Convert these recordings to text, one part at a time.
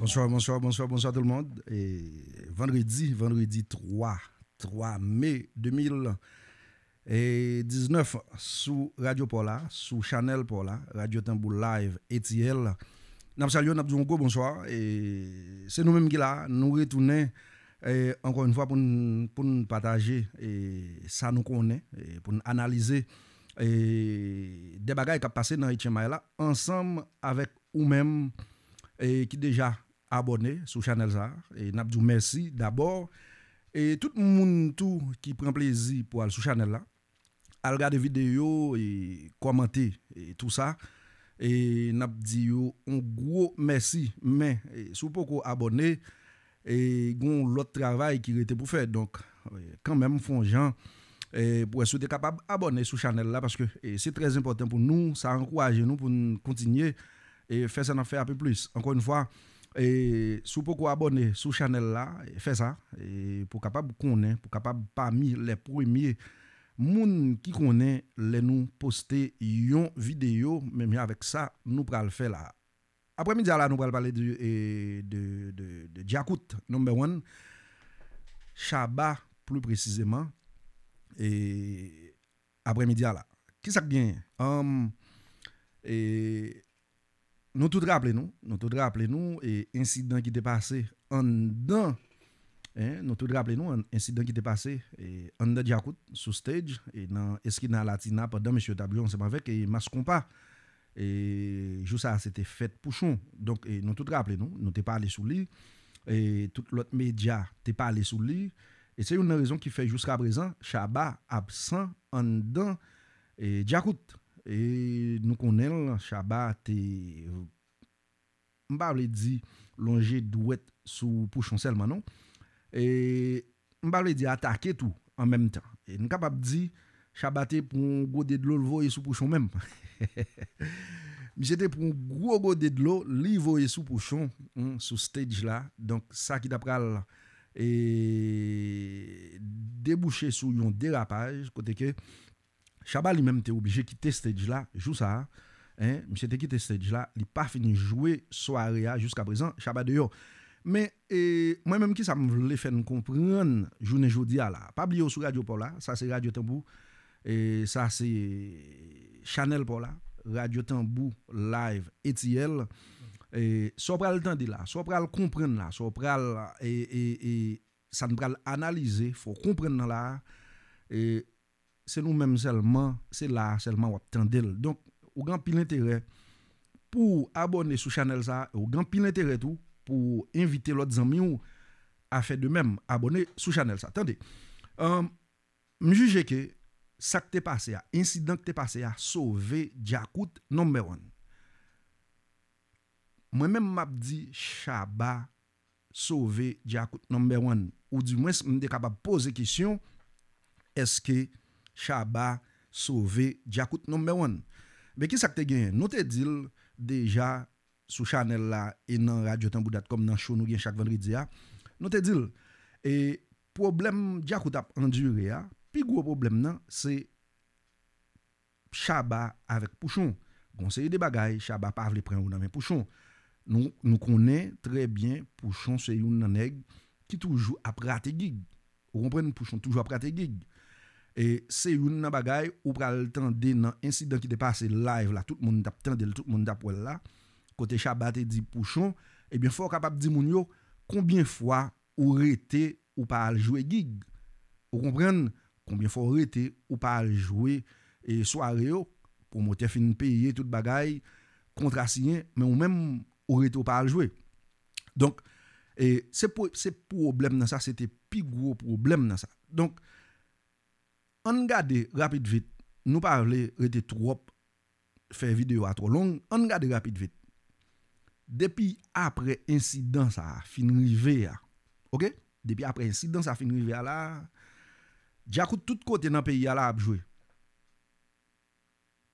Bonsoir, bonsoir, bonsoir, bonsoir tout le monde. Et vendredi, vendredi 3, 3 mai 2019, sous Radio Paula, sous Chanel Paula, Radio Tambou Live, ETL. Nous saluons, nous bonsoir. Et c'est nous-mêmes qui là, nous retournons encore une fois pour, nous partager et ça nous connaît, pour nous analyser et des bagages qui ont passé dans HMI ensemble avec ou même et qui déjà abonné sur Chanel Zar. Et nous vous merci d'abord. Et tout le monde tout qui prend plaisir pour aller sur Channel là, à regarder vidéos et commenter et tout ça. Et nous vous un gros merci. Mais si vous pouvez abonner, et l'autre travail qui était pour faire. Donc, quand même, font gens et pour être capable d'abonner sur channel là parce que c'est très important pour nous, ça encourage nous pour continuer et faire ça en un peu plus. Encore une fois, et sous vous abonner sur channel là, fait ça et pour capable est pour capable parmi les premiers moun qui connaît les nous poster une vidéo même avec ça nous le faire là. Après-midi là nous pral parler de de de, number one Shaba plus précisément E apre media la kisak gen e, nou tout rappele nou nou tout rappele nou e insidant ki te pase an dan nou tout rappele nou insidant ki te pase an dan di akout sou stage eski nan latina pa dan monsie tabi an seman vek e maskon pa jou sa se te fet pouchon nou tout rappele nou nou te pale sou li tout lot media te pale sou li Et se yon an rezon ki fey jouska prezan, Shaba absan an dan diakout. Et nou konen, Shaba te mba wle di longe dwet sou pochon sel manon. Et mba wle di atake tou an menm tan. Et nou kapap di Shaba te pou gode dlo l voye sou pochon menm. Mi se te pou gode dlo li voye sou pochon sou stage la. Sa ki da pral Et déboucher sur un dérapage, côté que Chaba lui même te obligé ki ce stage là jou sa, mse te ki déjà stage là li fini jouer soirée jusqu'à présent présent, Chaba de Mais même qui ça me ki sa m comprendre fen kompren là pas, a la. radio yo sou Radio Paula, sa Radio Tambou, et ça c'est Chanel Paula, Radio Tambou Live Etiel, et E, so pral tendi la, so pral kompren la, so pral e, e, analize, fwo kompren nan la Se nou menm selman, selman wap tendil Donk, ou gampil entere pou abone sou chanel sa, ou gampil entere tou pou invite lout zanmi ou a fe de menm abone sou chanel sa Tande, um, m juje ke sak te pase a, insidan te pase a, so ve diakout nommer one Mwen men map di shaba sove diakout no. 1 Ou di mwen se mwen dekabab pose kisyon Eske shaba sove diakout no. 1 Be ki sakte genye? Notedil deja sou chanel la E nan radyotan budat kom nan show nou genye chak vendri di ya Notedil E problem diakout ap andyure ya Pi gwo problem nan se Shaba avek pouchon Gon seye de bagay shaba pa avle pren ou nan men pouchon Nou konen trebyen pouchon se youn nan eg ki toujou ap rate gig. Ou kompren pouchon toujou ap rate gig. E se youn nan bagay ou pral tende nan insidant ki de pase live la, tout moun tap tende, tout moun tap wala, kote chabate di pouchon, ebyen fò kapap di moun yo, konbyen fò ou rete ou pal jwe gig. Ou kompren, konbyen fò ou rete ou pal jwe e sware yo, pou mote fin piye tout bagay, kontrasyen, men ou mèm, Ou rete ou pa al jwe. Donk, e, se problem nan sa, se te pi gwo problem nan sa. Donk, an gade rapid vit, nou parle rete trop, fe video a tro long. An gade rapid vit, depi apre insidans a fin rive a, ok? Depi apre insidans a fin rive a la, diakou tout kote nan peyi a la ap jwe.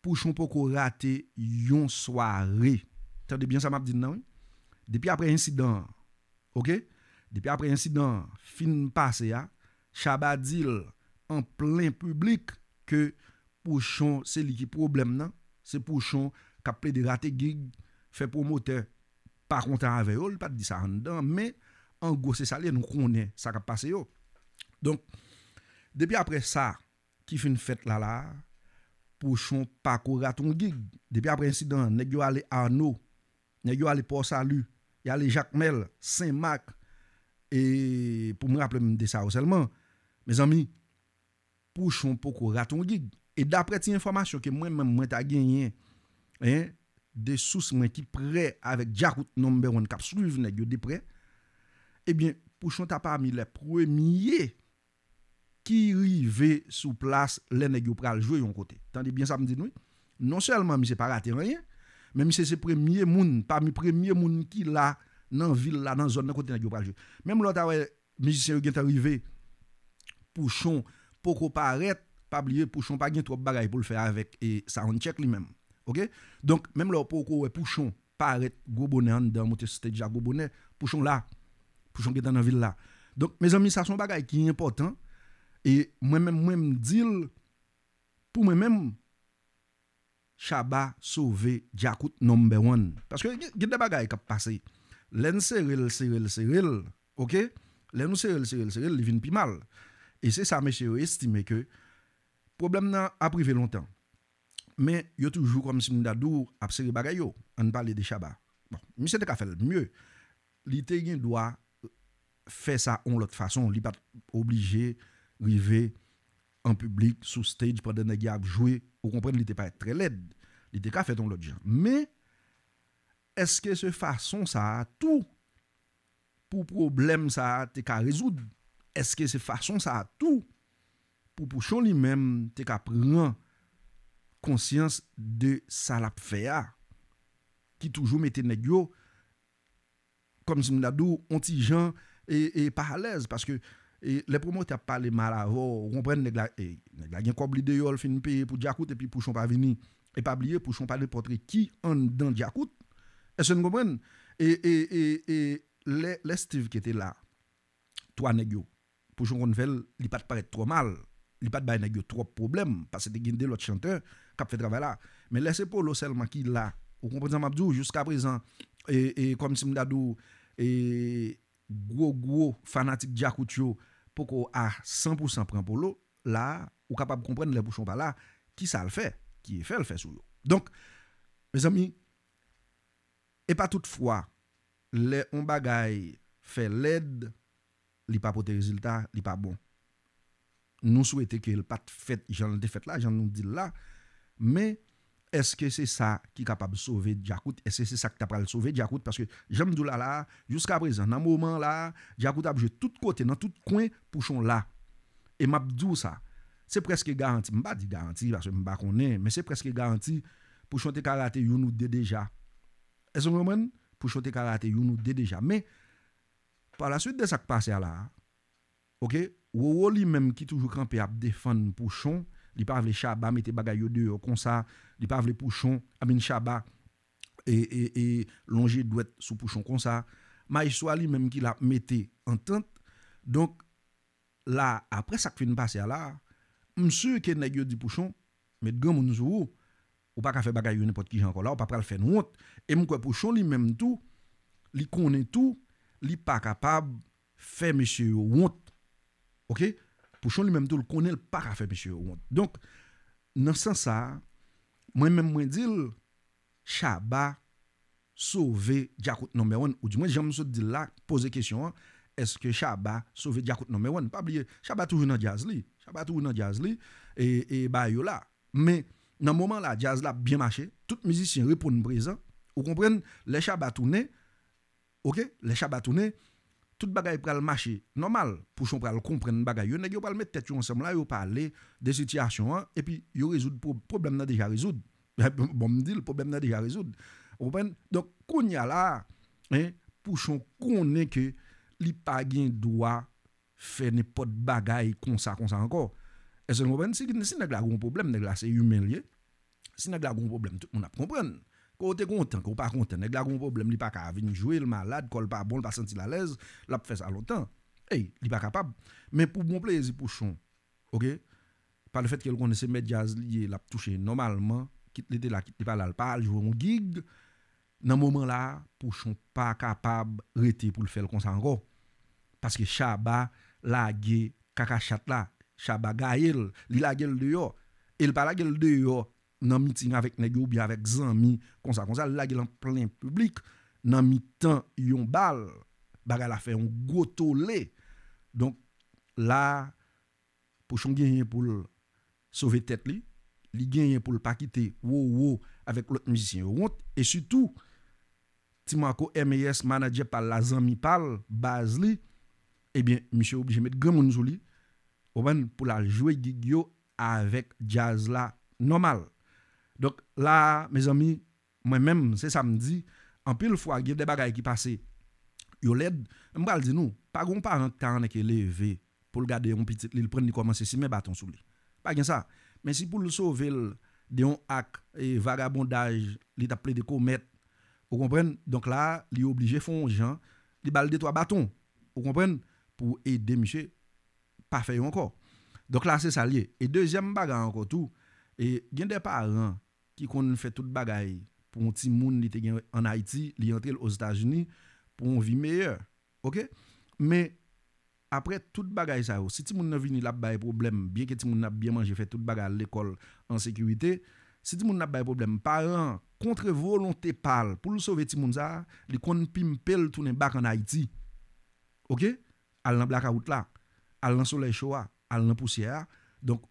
Pouchon poko rate yon soarey. Tè debyan sa map din nan wè? Depi apre insidan, ok? Depi apre insidan, fin pase ya, chaba dil, an plen publik, ke pou chon, se li ki problem nan, se pou chon, kap ple de rate gig, fe promote, pa kontan ave yo, li pat di sa an dan, men, an gose salen, kounen, sa kap pase yo. Donk, depi apre sa, ki fin fet la la, pou chon, pa kou raton gig, depi apre insidan, negyo ale an nou, Nègyo alè Port-Salut, yalè Jacques Mel, Saint-Marc, et pou mè rappele mè mè desa ou selman, mè zan mè, pou chon pokou raton gig. Et d'apre ti informasyon ke mwen mè mwen ta genyen, de sous mè ki pre, avèk Jakout No. 1 Kapsluv, nègyo de pre, e bè, pou chon ta pa mi le premye ki rive sou plas lè nègyo pral jwe yon kote. Tande bien sa mè di nou, non selman mè se pa rate rèyen, Même si c'est le premier monde, parmi les premiers monde qui là, dans la ville, dans la zone, dans le côté Même l'autre, les musiciens qui sont arrivés, Pouchon, pour qu'on paraître, pas oublier, Pouchon, pas trop de bagaille pour le faire avec et check lui-même. OK? Donc, même là, pour qu'on Pouchon, paraître, gros dans monter c'était déjà gros Pouchon là, Pouchon qui est dans la ville là. Donc, mes amis, ça sont bagaille qui est important. Et moi-même, moi-même, pour moi-même, Chaba sauver Jakout number one. Parce que il y a des qui passent. L'en ok? L'en il vient mal. Et c'est ça, monsieur, estime que le problème n'a pas privé longtemps. Mais il y a toujours comme si avons a les bagaille, on parler de Chaba. Bon, monsieur a mieux. L'État doit euh, faire ça en l'autre façon, il n'est pas obligé an publik, sou stage, prade negyav, jwe, ou kompren li te pare trè led, li te ka feton lò diyan. Me, eske se fason sa a tou, pou problem sa te ka rezoud, eske se fason sa a tou, pou pou chon li mem te ka pran konsyans de salap feya, ki toujou mette negyo kom si mnado anti-jan e paralez, paske E le pou moun te ap pale mal avon, ou kompren, neg la e, gen kobli de yo al fin piye pou diakout, epi pou chon pa vini epabliye, pou chon pa depotri ki an dan diakout, e se nou kompren, e, e, e le Steve ki te la, to anegyo, pou chon konvel, li pat pare tro mal, li pat bay anegyo tro problem, pasete ginde lot chante, kap fe drava la, men lese pou lo sel ma ki la, ou kompren, sa mabdou, jous ka prezan, e kom si mdadou, e gwo gwo fanatik diakout yo, pou kou a 100% pren pou lò, la, ou kapab kompren lè bouchon pa la, ki sa l fè, ki e fè l fè sou lò. Donk, mè zami, e pa toutfwa, lè on bagay fè lèd, li pa potè rezultat, li pa bon. Nou souwete ke l pat fèt, jan l te fèt la, jan nou di l la, mè, est-ce que c'est ça qui est capable de sauver Djakout Est-ce que c'est ça qui est capable de sauver Djakout Parce que j'aime tout là, là jusqu'à présent, dans ce moment-là, Djakout a joué tout côtés, dans tout coin, pour là. Et m'a bdou ça. C'est presque garanti. Je ne pas garanti parce que je ne pas qu'on mais c'est presque garanti pour chanter karaté yon ou de déjà. Est-ce que vous Pour chanter karaté yon ou de déjà. Mais, par la suite de ça qui passe là, ok, ou même qui toujours campé à défendre pour li pa avle chaba mette bagay yo deyo kon sa, li pa vle pouchon, amin chaba e, e, e longe dwet sou pouchon kon sa, ma soi li menm ki la mette entente, donk la apre sak fin pase ne la, msè ke neg yo di pouchon, met gen moun zou, ou pa ka fe bagay yo nepot ki jan kon la, ou pa pral fe nou e mkwe pouchon li menm tou, li konen tou, li pa kapab fe monsieur yo ok? Pouchon lui-même, tout le connaît, pas à faire, monsieur. Donc, dans ce sens-là, moi-même, moi, dis, chaba sauver Jacout number one. Ou du moins, j'aime se dire là, poser question, hein. est-ce que chaba sauver Jacout number one? Pas oublier, chaba toujours dans jazz li. Chabat toujours dans jazz li. Et, et bah, là. Mais, dans le moment là, jazz là bien marché. Tout musicien répond présent. Vous comprenez? Les chaba tourner ok? Les chaba tourner tout pour le marcher normal pour qu'on pral comprendre bagay yo nèg yo le mettre tête ensemble là yo parler des situations hein, et puis yo résoudre problèmes problème n'a déjà résoudre bon me dit le problème n'a déjà résoudre donc qu'on y a là hein pour qu'on connaisse que li pa doivent droit faire n'importe bagay comme ça comme ça encore est-ce que vous comprenez si nèg là un problème c'est là c'est humain lié si nèg là un problème tout le monde a comprendre quand on est content, quand pas content, nest pas de problème, il n'est pas capable de jouer, le malade, quand pas bon, il pas senti à l'aise, il a fait ça longtemps. Hey, eh, il n'est pas capable. Mais pour mon plaisir, pour ok? Par le fait qu'il connaisse médias médias, il a touché normalement, qu'il était là, qu'il pas là, il pas joué un gig. Dans ce moment-là, pour n'est pas capable de rester pour le faire comme ça encore. Parce que Chaba, la gué, kakachat là, Chaba Gaël, il a gué le dehors. Il n'est pas la dehors. nan mi ting avèk negyo bi avèk zan mi konsa konsa, lage lan plen publik, nan mi tan yon bal, baga la fè yon goto le. Donk la, pochon genye pou l'sove tet li, li genye pou l'pakite, wou wou, avèk lot mizisyen yon wont, e sütou, ti mwa ko MES manager pal la zan mi pal, baz li, ebyen, eh mi chè oubli jemèt gèmoun sou li, ouwen pou la jwe gigyo avèk jaz la nomal. Donk la, me zomi, mwen menm, se samdi, anpil fwa gif de bagay ki pase, yo led, mwen kal di nou, pa goun pa an tan ek e leve, pou l gade yon pitit li l pren ni komanse si men baton sou li. Pa gen sa, men si pou l souvel, de yon ak e vagabondaj li taple de komet, ou kompren, donk la, li oblije fon jan, li balde to baton, ou kompren, pou e demiche pa feyo anko. Donk la se sa liye. E dezyem bagay anko tou, e gen de paran, ki kon fè tout bagay pou moun ti moun li te gen an Haiti, li yantre l ozitaj ni pou moun vi meyè, ok? Me, apre tout bagay sa yo, si ti moun nan vini lap bagay problem, bien ki ti moun nan bie manje fè tout bagay l ekol an sekurite, si ti moun nan bagay problem, paran kontre volonte pal pou l souve ti moun sa, li kon pim pel tou nen bak an Haiti, ok? Al nan blaka out la, al nan solei chowa, al nan pousyè, donk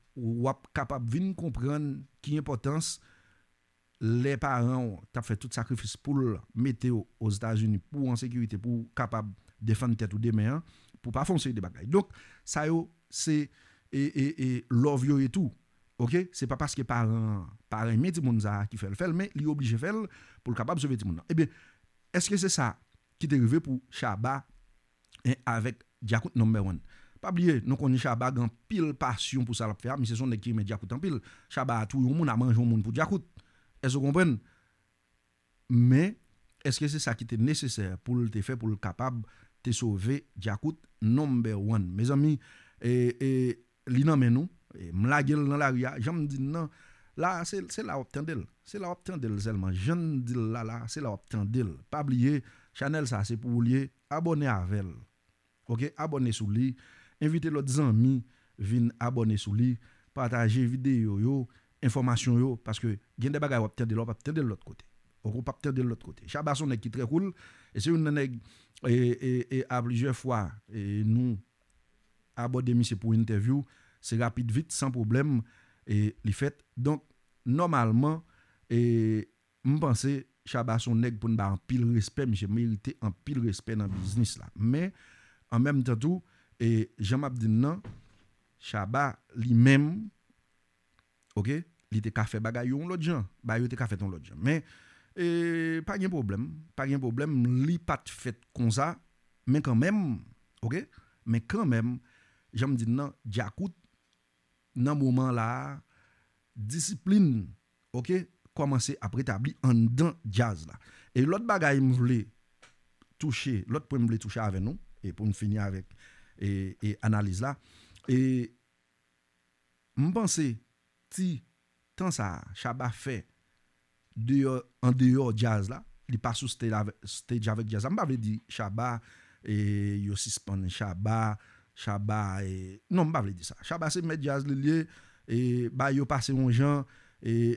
wap kapap vin kompren ki yon potansi, Le par an ou tap fè tout sakrifis pou l metè ou au Zatazouni pou an sekirite pou kapab defan tèt ou demè an pou pa fonse yi de bagay. Donk, sa yo se e lovyo etou. Ok, se pa paske par an meti moun za ki fèl fèl, me li obli jè fèl pou l kapab souveti moun nan. Ebe, eske se sa ki te rive pou shaba e avèk diakout nombe wan. Pa blye, nou koni shaba gan pil pasyon pou salap fè a, mi se son de kime diakout an pil. Shaba a tou yon moun a manj yon moun pou diakout. Est-ce que vous comprenez Mais, est-ce que c'est ça qui était nécessaire pour le faire, pour le capable de sauver Diakout number one? Mes amis, et, et l'ina nous, et m'lagel dans la ria, j'aime dit non, là, c'est la d'elle, C'est la d'elle seulement. je dis là, là, c'est la d'elle, Pas oublier, channel ça, c'est pour oublier, abonnez à elle. Ok, abonnez sous lui, invitez l'autre amis, vin abonner sous lui, partagez vidéo, yo, information yo parce que gen des bagages on de l'autre de l'autre côté on de l'autre côté chabasson est qui très cool et c'est une nèg et, et, à plusieurs fois et nous aborder monsieur pour interview c'est rapide vite sans problème et les fait donc normalement et me penser Chabason nèg pour en pile respect j'ai mérité en pile respect dans business là mais en même temps tout et jean dit non Chabat lui-même OK était te bagaille on l'autre gens Il était ton l'autre mais e, pas de problème pas de problème li pas de fait comme ça mais quand même OK mais quand même j'aime dis non diakout nan moment là discipline OK commencer à préétablir en dedans jazz là et l'autre e bagaille il voulait toucher l'autre prenait voulait toucher avec nous et pour ne finir avec et e analyse là et on si ti tan sa chaba fe an deyo o jazz la li pa sou stage avek jazz la mba ve di chaba yo sispan chaba chaba e chaba se met jazz li li ba yo pase yon jan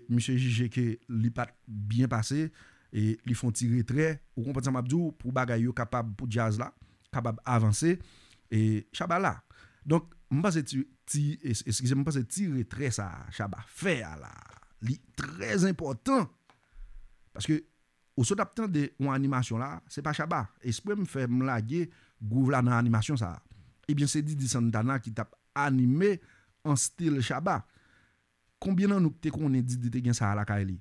msjj ke li pat bien pase li fon tire tre pou baga yo kapab pou jazz la kapab avanse chaba la Mpa se tire très sa chaba fe la. Li trez important. parce que sot ap tan de ou animation la, se pas chaba. Espre m fe m lage gouv la nan animasyon sa. Ebyen se di disandana ki tap anime an stil chaba. Konbyen nan nou te konen di di te gen sa ça ka e li?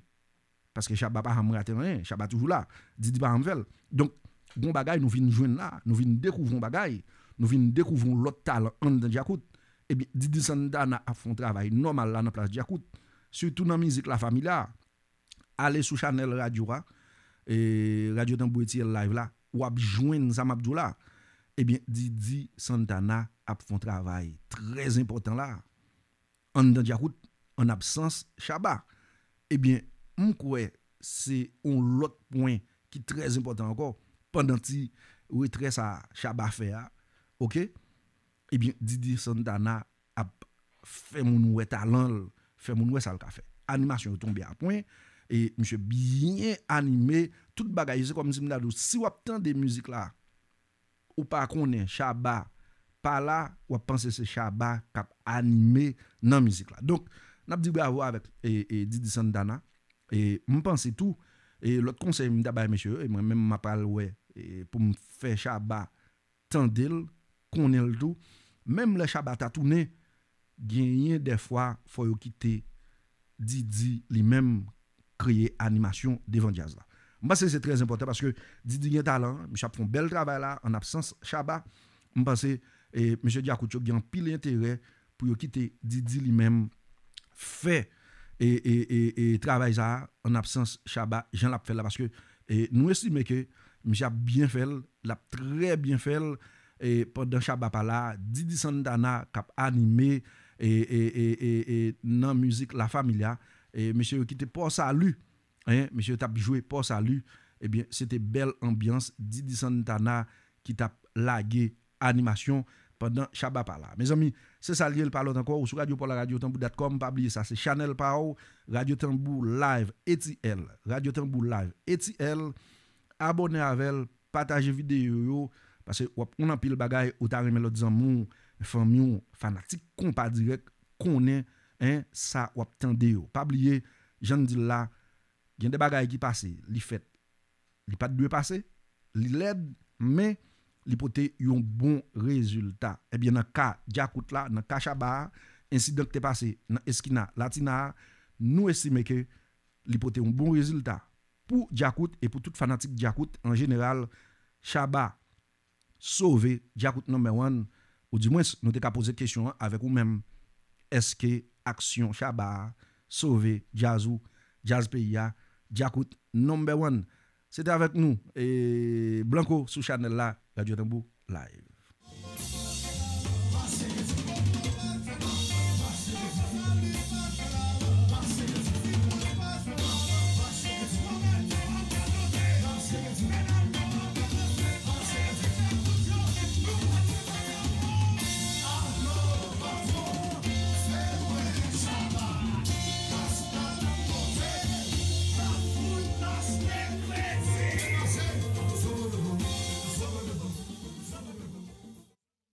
Paske chaba pa ham rate chaba toujours la. didi di pa donc bon Donk, goun bagay nou vin jwen la, nou vin dekouvron bagay. Nou vi nou dekouvron lot tal an dan di akout. E eh bin didi santa na ap fon travay. Nomal la nan plas di akout. Soutou nan mizik la fami la. Ale sou chanel radio la. E radio tan bo eti el live la. Ou ap jwen nizam abdou la. E eh bin didi santa na ap fon travay. Trez importan la. An dan di akout. An ap sens chaba. E eh bin mkwe se on lot poen ki trez importan anko. Pendant ti wetre sa chaba fe ya. Ok, ebyen eh Didi Sandana ap fè moun wè talan, fè moun wè sal ka fè. Animasyon yo tombe a pwen, e mwen chè byen anime, tout bagayize kwa mwen sim dadou. Si wap tan de müzik la, ou pa konen shaba pala, wap panse se shaba kap anime nan müzik la. Donk, nap dibe avwa avèk Didi Sandana, e mwen panse tou, e lot konsey mwen dabay mèche, mwen mèm ma pal wè pou mwen fè shaba tan dil, konen l'tou, menm le shabat atounen, genyen defwa fo yo kite Didi li menm kreye animasyon devan jazla. Mpase se trez impotant, parce ke Didi gen talent, mishap fon bel trabay la, an ap sens shabat, mpase, e, msye Diakoutchou gen pil entere, pou yo kite Didi li menm fe, e, e, e trabay za, an ap sens shabat, jen lap fel la, parce ke nou esi meke, mishap bien fel, lap trey bien fel, mpase, et pendant chaba Didi Santana qui a animé et, et, et, dans la musique La Familia, et monsieur qui était pour salut, hein, monsieur t'a joué pour salut, Et eh bien c'était belle ambiance, Didi Santana qui t'a lagué animation pendant chaba Mes amis, c'est ça lié le parle encore sur Radio pour la Radio Tambour.com, pas oublier ça, c'est Chanel Pao, Radio Live ETL, Radio Tambour Live ETL, abonnez vous partagez vidéo Pase wap un apil bagay ou ta reme lo di zan moun, fanyon fanatik kon pa direk konen en sa wap tende yo. Pa blye, jan di la, gen de bagay ki pase, li fet, li pat dwe pase, li led, men, li pote yon bon rezultat. Ebyen eh nan ka Djakout la, nan ka Shabar, ensi donk te pase nan Eskina, Latina, nou esi meke, li pote yon bon rezultat. Pou Djakout, e pou tout fanatik Djakout, an general, Shabar, sauver Diakout number one, ou du moins, nous avons posé question avec vous-même. Est-ce que Action Chabar sauver Jazou, Jazz Pia, Jacout number one? C'était avec nous, et Blanco, sous Chanel là, Radio Tambou, live.